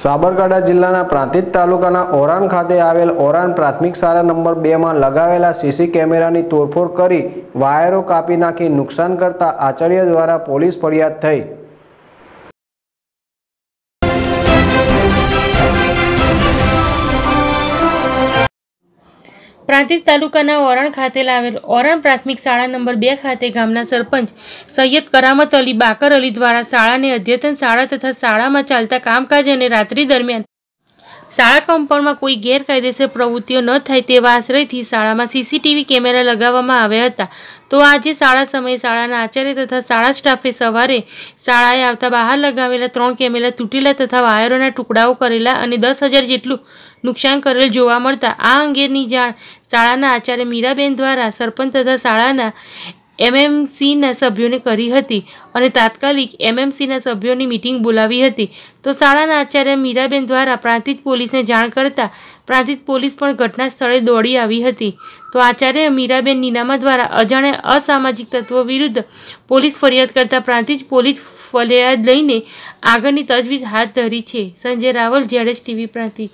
સાબરકાંઠા જિલ્લાના પ્રાંતિજ તાલુકાના ઓરાન ખાતે આવેલ ઓરાન પ્રાથમિક શાળા નંબર બેમાં લગાવેલા સીસી કેમેરાની તોડફોડ કરી વાયરો કાપી નાખી નુકસાન કરતા આચાર્ય દ્વારા પોલીસ ફરિયાદ થઈ પ્રાંતિજ તાલુકાના ઓરણ ખાતે લાવેલ ઓરણ પ્રાથમિક શાળા નંબર બે ખાતે ગામના સરપંચ સૈયદ કરામત અલી બાકર અલી દ્વારા શાળાને અદ્યતન શાળા તથા શાળામાં ચાલતા કામકાજ અને રાત્રિ દરમિયાન શાળા કમ્પાઉન્ડમાં કોઈ ગેરકાયદેસર પ્રવૃત્તિઓ ન થાય તેવા આશ્રયથી શાળામાં સીસીટીવી કેમેરા લગાવવામાં આવ્યા હતા તો આજે શાળા સમયે શાળાના આચાર્ય તથા શાળા સ્ટાફે સવારે શાળાએ આવતા બહાર લગાવેલા ત્રણ કેમેરા તૂટેલા તથા વાયરોના ટુકડાઓ કરેલા અને દસ હજાર જેટલું નુકસાન કરેલ જોવા મળતા આ અંગેની જાણ શાળાના આચાર્ય મીરાબેન દ્વારા સરપંચ તથા શાળાના એમએમસીના સભ્યોને કરી હતી અને તાત્કાલિક એમએમસીના સભ્યોની મિટિંગ બોલાવી હતી તો શાળાના આચાર્ય મીરાબેન દ્વારા પ્રાંતિજ પોલીસને જાણ કરતા પ્રાંતિજ પોલીસ પણ ઘટના સ્થળે દોડી આવી હતી તો આચાર્ય મીરાબેન નીનામા દ્વારા અજાણે અસામાજિક તત્વો વિરુદ્ધ પોલીસ ફરિયાદ કરતા પ્રાંતિજ પોલીસ ફરિયાદ લઈને આગળની તજવીજ હાથ ધરી છે સંજય રાવલ જેડેશ ટીવી પ્રાંતિજ